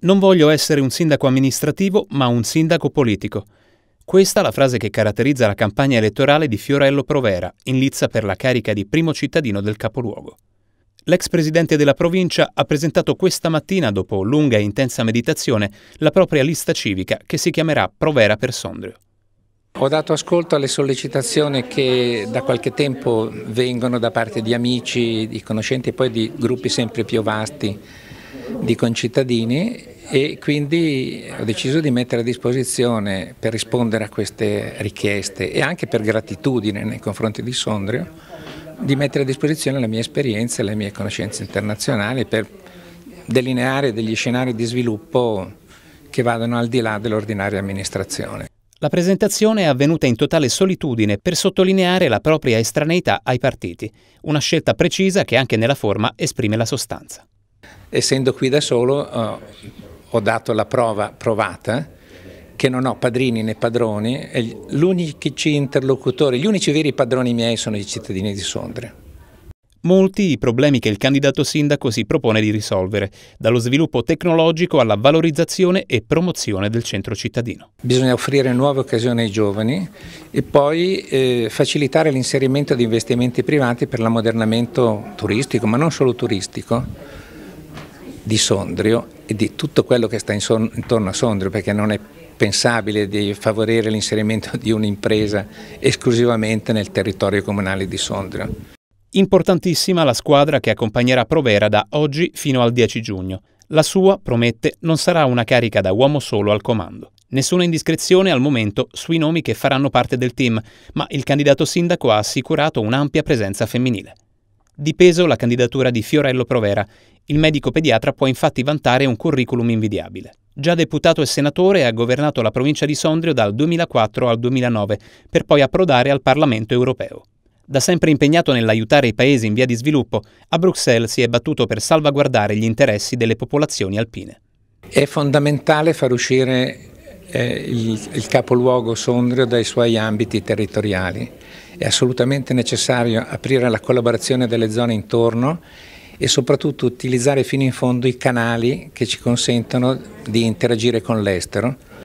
Non voglio essere un sindaco amministrativo, ma un sindaco politico. Questa è la frase che caratterizza la campagna elettorale di Fiorello Provera, in lizza per la carica di primo cittadino del capoluogo. L'ex presidente della provincia ha presentato questa mattina, dopo lunga e intensa meditazione, la propria lista civica che si chiamerà Provera per Sondrio. Ho dato ascolto alle sollecitazioni che da qualche tempo vengono da parte di amici, di conoscenti e poi di gruppi sempre più vasti di concittadini e quindi ho deciso di mettere a disposizione per rispondere a queste richieste e anche per gratitudine nei confronti di Sondrio, di mettere a disposizione la mia esperienza e le mie conoscenze internazionali per delineare degli scenari di sviluppo che vadano al di là dell'ordinaria amministrazione. La presentazione è avvenuta in totale solitudine per sottolineare la propria estraneità ai partiti, una scelta precisa che anche nella forma esprime la sostanza. Essendo qui da solo eh, ho dato la prova provata che non ho padrini né padroni, e gli unici interlocutori, gli unici veri padroni miei sono i cittadini di Sondrio. Molti i problemi che il candidato sindaco si propone di risolvere, dallo sviluppo tecnologico alla valorizzazione e promozione del centro cittadino. Bisogna offrire nuove occasioni ai giovani e poi eh, facilitare l'inserimento di investimenti privati per l'ammodernamento turistico, ma non solo turistico, di Sondrio e di tutto quello che sta intorno a Sondrio, perché non è pensabile di favorire l'inserimento di un'impresa esclusivamente nel territorio comunale di Sondrio. Importantissima la squadra che accompagnerà Provera da oggi fino al 10 giugno. La sua, promette, non sarà una carica da uomo solo al comando. Nessuna indiscrezione al momento sui nomi che faranno parte del team, ma il candidato sindaco ha assicurato un'ampia presenza femminile. Di peso la candidatura di Fiorello Provera. Il medico pediatra può infatti vantare un curriculum invidiabile. Già deputato e senatore ha governato la provincia di Sondrio dal 2004 al 2009, per poi approdare al Parlamento europeo. Da sempre impegnato nell'aiutare i paesi in via di sviluppo, a Bruxelles si è battuto per salvaguardare gli interessi delle popolazioni alpine. È fondamentale far uscire eh, il, il capoluogo Sondrio dai suoi ambiti territoriali è assolutamente necessario aprire la collaborazione delle zone intorno e soprattutto utilizzare fino in fondo i canali che ci consentono di interagire con l'estero.